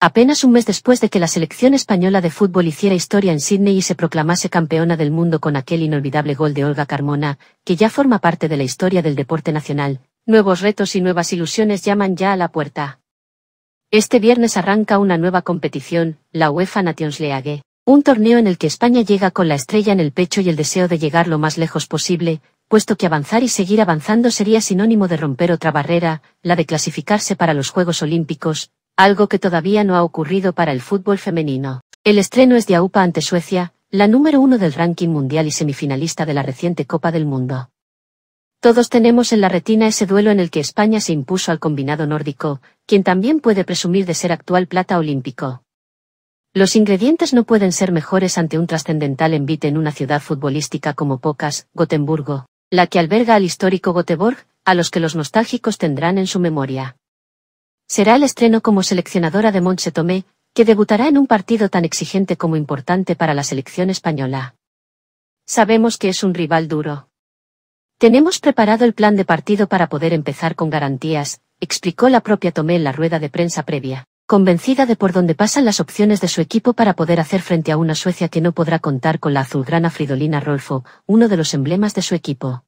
Apenas un mes después de que la selección española de fútbol hiciera historia en Sydney y se proclamase campeona del mundo con aquel inolvidable gol de Olga Carmona, que ya forma parte de la historia del deporte nacional, nuevos retos y nuevas ilusiones llaman ya a la puerta. Este viernes arranca una nueva competición, la UEFA Nations League, un torneo en el que España llega con la estrella en el pecho y el deseo de llegar lo más lejos posible, puesto que avanzar y seguir avanzando sería sinónimo de romper otra barrera, la de clasificarse para los Juegos Olímpicos, algo que todavía no ha ocurrido para el fútbol femenino. El estreno es de AUPA ante Suecia, la número uno del ranking mundial y semifinalista de la reciente Copa del Mundo. Todos tenemos en la retina ese duelo en el que España se impuso al combinado nórdico, quien también puede presumir de ser actual plata olímpico. Los ingredientes no pueden ser mejores ante un trascendental envite en una ciudad futbolística como pocas, Gotemburgo, la que alberga al histórico Göteborg, a los que los nostálgicos tendrán en su memoria. Será el estreno como seleccionadora de Montse Tomé, que debutará en un partido tan exigente como importante para la selección española. Sabemos que es un rival duro. Tenemos preparado el plan de partido para poder empezar con garantías, explicó la propia Tomé en la rueda de prensa previa, convencida de por dónde pasan las opciones de su equipo para poder hacer frente a una Suecia que no podrá contar con la azulgrana Fridolina Rolfo, uno de los emblemas de su equipo.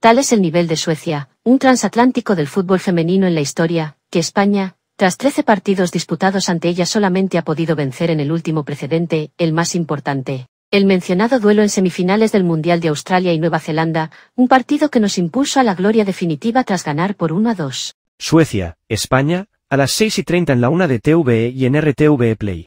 Tal es el nivel de Suecia, un transatlántico del fútbol femenino en la historia, que España, tras 13 partidos disputados ante ella solamente ha podido vencer en el último precedente, el más importante. El mencionado duelo en semifinales del Mundial de Australia y Nueva Zelanda, un partido que nos impuso a la gloria definitiva tras ganar por 1 a 2. Suecia, España, a las 6 y 30 en la 1 de TVE y en RTVE Play.